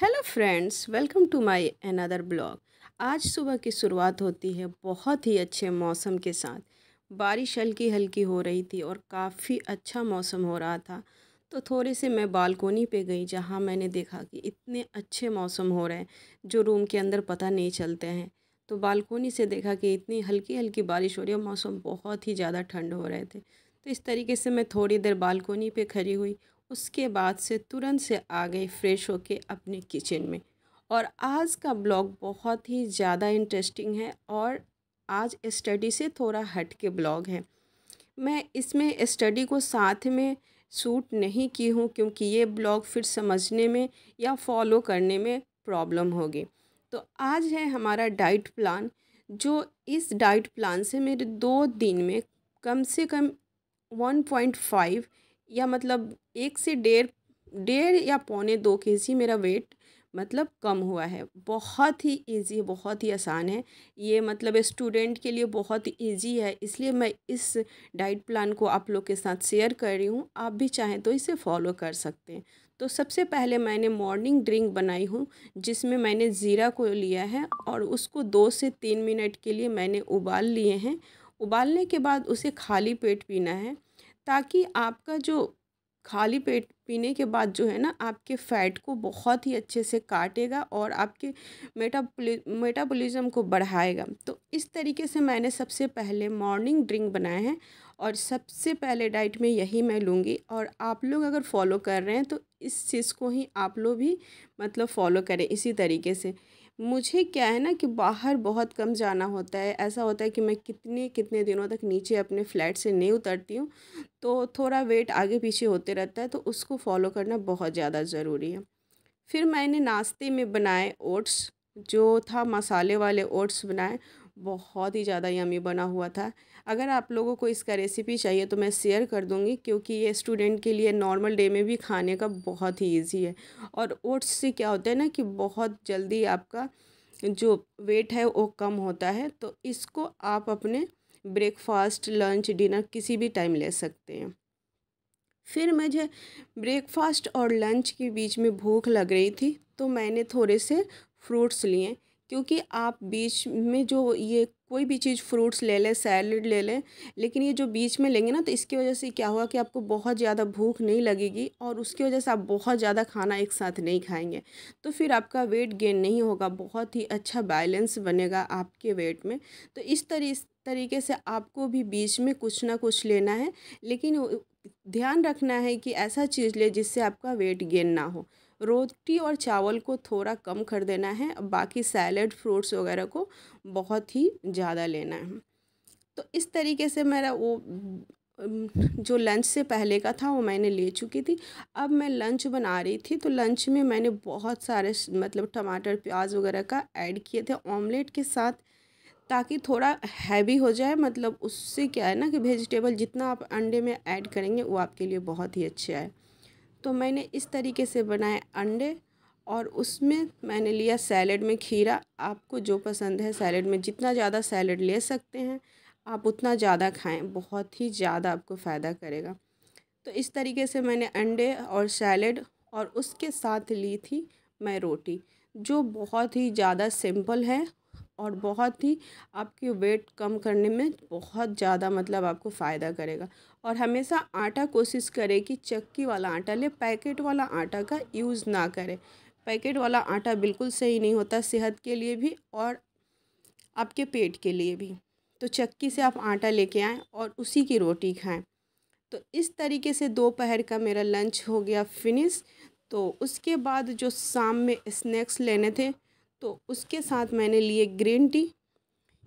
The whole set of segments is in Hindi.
hello friends welcome to my another blog आज सुबह की शुरुआत होती है बहुत ही अच्छे मौसम के साथ बारिश हल्की हल्की हो रही थी और काफ़ी अच्छा मौसम हो रहा था तो थोड़े से मैं बालकोनी पे गई जहाँ मैंने देखा कि इतने अच्छे मौसम हो रहे हैं जो रूम के अंदर पता नहीं चलते हैं तो बालकोनी से देखा कि इतनी हल्की हल्की बारिश हो रही है मौसम बहुत ही ज़्यादा ठंड हो रहे थे तो इस तरीके से मैं थोड़ी देर बालकोनी पे खड़ी हुई उसके बाद से तुरंत से आ गई फ्रेश होके अपने किचन में और आज का ब्लॉग बहुत ही ज़्यादा इंटरेस्टिंग है और आज स्टडी से थोड़ा हट के ब्लॉग है मैं इसमें स्टडी को साथ में सूट नहीं की हूँ क्योंकि ये ब्लॉग फिर समझने में या फॉलो करने में प्रॉब्लम होगी तो आज है हमारा डाइट प्लान जो इस डाइट प्लान से मेरे दो दिन में कम से कम 1.5 या मतलब एक से डेढ़ डेढ़ या पौने दो के जी मेरा वेट मतलब कम हुआ है बहुत ही इजी बहुत ही आसान है ये मतलब स्टूडेंट के लिए बहुत ही ईजी है इसलिए मैं इस डाइट प्लान को आप लोग के साथ शेयर कर रही हूँ आप भी चाहें तो इसे फॉलो कर सकते हैं तो सबसे पहले मैंने मॉर्निंग ड्रिंक बनाई हूँ जिसमें मैंने ज़ीरा को लिया है और उसको दो से तीन मिनट के लिए मैंने उबाल लिए हैं उबालने के बाद उसे खाली पेट पीना है ताकि आपका जो खाली पेट पीने के बाद जो है ना आपके फैट को बहुत ही अच्छे से काटेगा और आपके मेटापोलि मेटाबॉलिज्म को बढ़ाएगा तो इस तरीके से मैंने सबसे पहले मॉर्निंग ड्रिंक बनाए हैं और सबसे पहले डाइट में यही मैं लूँगी और आप लोग अगर फॉलो कर रहे हैं तो इस चीज़ को ही आप लोग भी मतलब फॉलो करें इसी तरीके से मुझे क्या है ना कि बाहर बहुत कम जाना होता है ऐसा होता है कि मैं कितने कितने दिनों तक नीचे अपने फ्लैट से नहीं उतरती हूँ तो थोड़ा वेट आगे पीछे होते रहता है तो उसको फॉलो करना बहुत ज़्यादा ज़रूरी है फिर मैंने नाश्ते में बनाए ओट्स जो था मसाले वाले ओट्स बनाए बहुत ही ज़्यादा यमी बना हुआ था अगर आप लोगों को इसका रेसिपी चाहिए तो मैं शेयर कर दूँगी क्योंकि ये स्टूडेंट के लिए नॉर्मल डे में भी खाने का बहुत ही ईजी है और ओट्स से क्या होता है ना कि बहुत जल्दी आपका जो वेट है वो कम होता है तो इसको आप अपने ब्रेकफास्ट लंच डिनर किसी भी टाइम ले सकते हैं फिर मुझे ब्रेकफास्ट और लंच के बीच में भूख लग रही थी तो मैंने थोड़े से फ्रूट्स लिए क्योंकि आप बीच में जो ये कोई भी चीज़ फ्रूट्स ले लें सैलड ले लें लेकिन ये जो बीच में लेंगे ना तो इसकी वजह से क्या हुआ कि आपको बहुत ज़्यादा भूख नहीं लगेगी और उसकी वजह से आप बहुत ज़्यादा खाना एक साथ नहीं खाएंगे तो फिर आपका वेट गेन नहीं होगा बहुत ही अच्छा बैलेंस बनेगा आपके वेट में तो इस तरी तरीके से आपको भी बीच में कुछ ना कुछ लेना है लेकिन ध्यान रखना है कि ऐसा चीज़ ले जिससे आपका वेट गेन ना हो रोटी और चावल को थोड़ा कम कर देना है बाकी सैलड फ्रूट्स वगैरह को बहुत ही ज़्यादा लेना है तो इस तरीके से मेरा वो जो लंच से पहले का था वो मैंने ले चुकी थी अब मैं लंच बना रही थी तो लंच में मैंने बहुत सारे मतलब टमाटर प्याज वगैरह का ऐड किए थे ऑमलेट के साथ ताकि थोड़ा हैवी हो जाए मतलब उससे क्या है ना कि वेजिटेबल जितना आप अंडे में ऐड करेंगे वो आपके लिए बहुत ही अच्छा है तो मैंने इस तरीके से बनाए अंडे और उसमें मैंने लिया सैलड में खीरा आपको जो पसंद है सैलड में जितना ज़्यादा सैलड ले सकते हैं आप उतना ज़्यादा खाएं बहुत ही ज़्यादा आपको फ़ायदा करेगा तो इस तरीके से मैंने अंडे और सैलड और उसके साथ ली थी मैं रोटी जो बहुत ही ज़्यादा सिंपल है और बहुत ही आपकी वेट कम करने में बहुत ज़्यादा मतलब आपको फ़ायदा करेगा और हमेशा आटा कोशिश करें कि चक्की वाला आटा ले पैकेट वाला आटा का यूज़ ना करें पैकेट वाला आटा बिल्कुल सही नहीं होता सेहत के लिए भी और आपके पेट के लिए भी तो चक्की से आप आटा लेके आएँ और उसी की रोटी खाएँ तो इस तरीके से दोपहर का मेरा लंच हो गया फिनिश तो उसके बाद जो शाम में स्नैक्स लेने थे तो उसके साथ मैंने लिए ग्रीन टी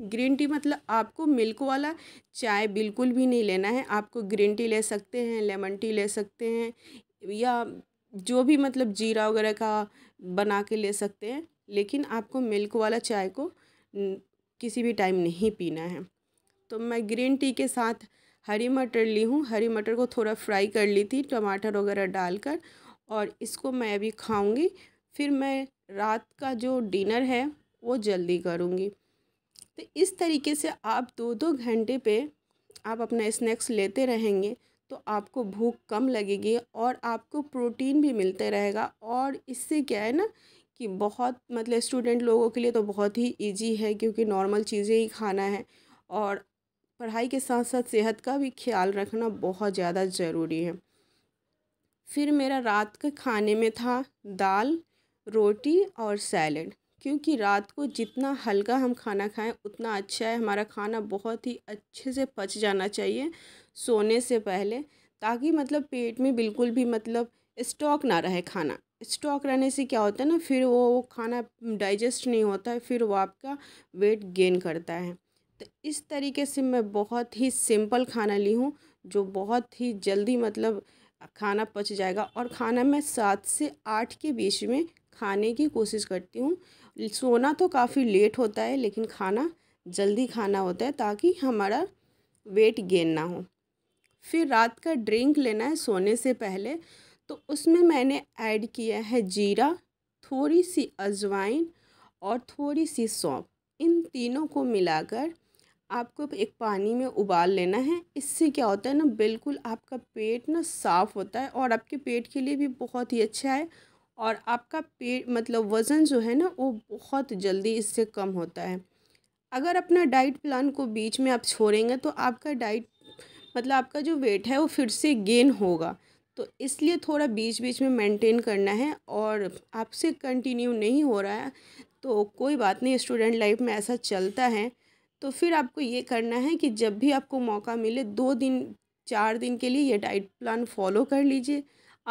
ग्रीन टी मतलब आपको मिल्क वाला चाय बिल्कुल भी नहीं लेना है आपको ग्रीन टी ले सकते हैं लेमन टी ले सकते हैं या जो भी मतलब जीरा वगैरह का बना के ले सकते हैं लेकिन आपको मिल्क वाला चाय को किसी भी टाइम नहीं पीना है तो मैं ग्रीन टी के साथ हरी मटर ली हूँ हरी मटर को थोड़ा फ्राई कर ली थी टमाटर वगैरह डालकर और इसको मैं अभी खाऊंगी फिर मैं रात का जो डिनर है वो जल्दी करूँगी तो इस तरीके से आप दो दो घंटे पे आप अपना स्नैक्स लेते रहेंगे तो आपको भूख कम लगेगी और आपको प्रोटीन भी मिलते रहेगा और इससे क्या है ना कि बहुत मतलब स्टूडेंट लोगों के लिए तो बहुत ही इजी है क्योंकि नॉर्मल चीज़ें ही खाना है और पढ़ाई के साथ साथ सेहत का भी ख्याल रखना बहुत ज़्यादा ज़रूरी है फिर मेरा रात के खाने में था दाल रोटी और सैलड क्योंकि रात को जितना हल्का हम खाना खाएं उतना अच्छा है हमारा खाना बहुत ही अच्छे से पच जाना चाहिए सोने से पहले ताकि मतलब पेट में बिल्कुल भी मतलब स्टॉक ना रहे खाना स्टॉक रहने से क्या होता है ना फिर वो वो खाना डाइजेस्ट नहीं होता है फिर वो आपका वेट गेन करता है तो इस तरीके से मैं बहुत ही सिंपल खाना ली हूँ जो बहुत ही जल्दी मतलब खाना पच जाएगा और खाना मैं सात से आठ के बीच में खाने की कोशिश करती हूँ सोना तो काफ़ी लेट होता है लेकिन खाना जल्दी खाना होता है ताकि हमारा वेट गेन ना हो फिर रात का ड्रिंक लेना है सोने से पहले तो उसमें मैंने ऐड किया है जीरा थोड़ी सी अजवाइन और थोड़ी सी सौंप इन तीनों को मिलाकर आपको एक पानी में उबाल लेना है इससे क्या होता है ना बिल्कुल आपका पेट ना साफ़ होता है और आपके पेट के लिए भी बहुत ही अच्छा है और आपका पेट मतलब वज़न जो है ना वो बहुत जल्दी इससे कम होता है अगर अपना डाइट प्लान को बीच में आप छोड़ेंगे तो आपका डाइट मतलब आपका जो वेट है वो फिर से गेन होगा तो इसलिए थोड़ा बीच बीच में मेंटेन करना है और आपसे कंटिन्यू नहीं हो रहा है तो कोई बात नहीं स्टूडेंट लाइफ में ऐसा चलता है तो फिर आपको ये करना है कि जब भी आपको मौका मिले दो दिन चार दिन के लिए ये डाइट प्लान फॉलो कर लीजिए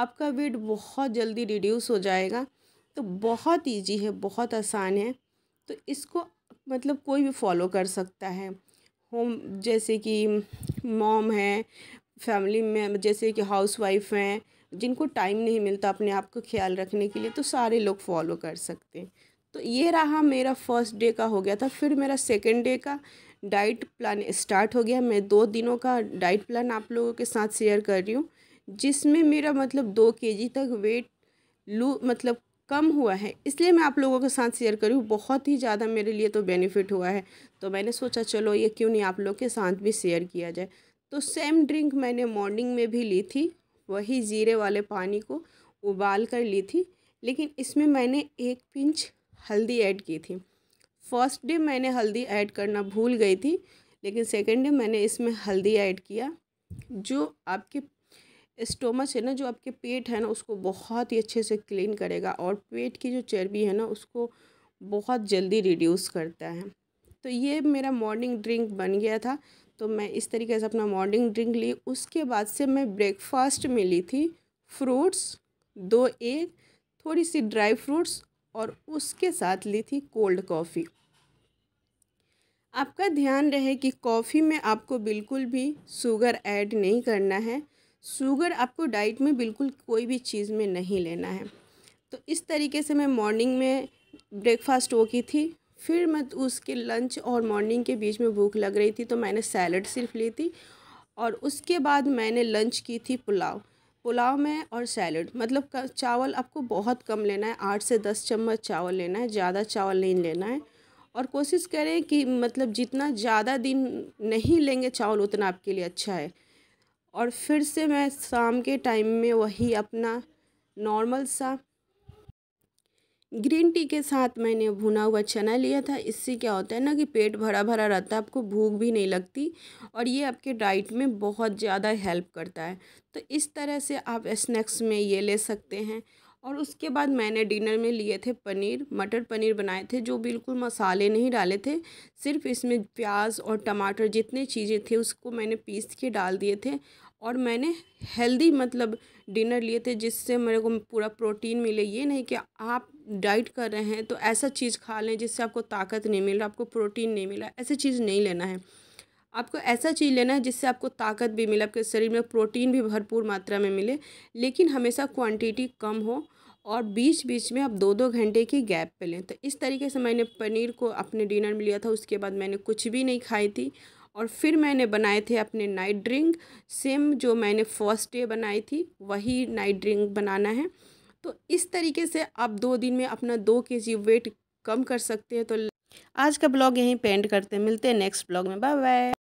आपका वेट बहुत जल्दी रिड्यूस हो जाएगा तो बहुत ईजी है बहुत आसान है तो इसको मतलब कोई भी फॉलो कर सकता है होम जैसे कि मॉम है फैमिली में जैसे कि हाउस वाइफ हैं जिनको टाइम नहीं मिलता अपने आप को ख्याल रखने के लिए तो सारे लोग फॉलो कर सकते हैं तो ये रहा मेरा फर्स्ट डे का हो गया था फिर मेरा सेकेंड डे का डाइट प्लान स्टार्ट हो गया मैं दो दिनों का डाइट प्लान आप लोगों के साथ शेयर कर रही हूँ जिसमें मेरा मतलब दो के तक वेट लू मतलब कम हुआ है इसलिए मैं आप लोगों के साथ शेयर हूँ बहुत ही ज़्यादा मेरे लिए तो बेनिफिट हुआ है तो मैंने सोचा चलो ये क्यों नहीं आप लोग के साथ भी शेयर किया जाए तो सेम ड्रिंक मैंने मॉर्निंग में भी ली थी वही ज़ीरे वाले पानी को उबाल कर ली थी लेकिन इसमें मैंने एक पिंच हल्दी ऐड की थी फर्स्ट डे मैंने हल्दी ऐड करना भूल गई थी लेकिन सेकेंड डे मैंने इसमें हल्दी ऐड किया जो आपके स्टोमच है ना जो आपके पेट है ना उसको बहुत ही अच्छे से क्लीन करेगा और पेट की जो चर्बी है ना उसको बहुत जल्दी रिड्यूस करता है तो ये मेरा मॉर्निंग ड्रिंक बन गया था तो मैं इस तरीके से अपना मॉर्निंग ड्रिंक ली उसके बाद से मैं ब्रेकफास्ट में ली थी फ्रूट्स दो एग थोड़ी सी ड्राई फ्रूट्स और उसके साथ ली थी कोल्ड कॉफ़ी आपका ध्यान रहे कि कॉफ़ी में आपको बिल्कुल भी शुगर ऐड नहीं करना है शुगर आपको डाइट में बिल्कुल कोई भी चीज़ में नहीं लेना है तो इस तरीके से मैं मॉर्निंग में ब्रेकफास्ट वो की थी फिर मैं उसके लंच और मॉर्निंग के बीच में भूख लग रही थी तो मैंने सैलड सिर्फ ली थी और उसके बाद मैंने लंच की थी पुलाव पुलाव में और सैलड मतलब चावल आपको बहुत कम लेना है आठ से दस चम्मच चावल लेना है ज़्यादा चावल नहीं लेना है और कोशिश करें कि मतलब जितना ज़्यादा दिन नहीं लेंगे चावल उतना आपके लिए अच्छा है और फिर से मैं शाम के टाइम में वही अपना नॉर्मल सा ग्रीन टी के साथ मैंने भुना हुआ चना लिया था इससे क्या होता है ना कि पेट भरा भरा रहता है आपको भूख भी नहीं लगती और ये आपके डाइट में बहुत ज़्यादा हेल्प करता है तो इस तरह से आप स्नैक्स में ये ले सकते हैं और उसके बाद मैंने डिनर में लिए थे पनीर मटर पनीर बनाए थे जो बिल्कुल मसाले नहीं डाले थे सिर्फ इसमें प्याज और टमाटर जितने चीज़ें थे उसको मैंने पीस के डाल दिए थे और मैंने हेल्दी मतलब डिनर लिए थे जिससे मेरे को पूरा प्रोटीन मिले ये नहीं कि आप डाइट कर रहे हैं तो ऐसा चीज़ खा लें जिससे आपको ताकत नहीं मिल रहा आपको प्रोटीन नहीं मिला ऐसी चीज़ नहीं लेना है आपको ऐसा चीज़ लेना है जिससे आपको ताकत भी मिले आपके शरीर में प्रोटीन भी भरपूर मात्रा में मिले लेकिन हमेशा क्वांटिटी कम हो और बीच बीच में आप दो दो घंटे की गैप पे लें तो इस तरीके से मैंने पनीर को अपने डिनर में लिया था उसके बाद मैंने कुछ भी नहीं खाई थी और फिर मैंने बनाए थे अपने नाइट ड्रिंक सेम जो मैंने फर्स्ट डे बनाई थी वही नाइट ड्रिंक बनाना है तो इस तरीके से आप दो दिन में अपना दो के जी वेट कम कर सकते हैं तो आज का ब्लॉग यहीं पेंट करते हैं मिलते हैं नेक्स्ट ब्लॉग में बाय बाय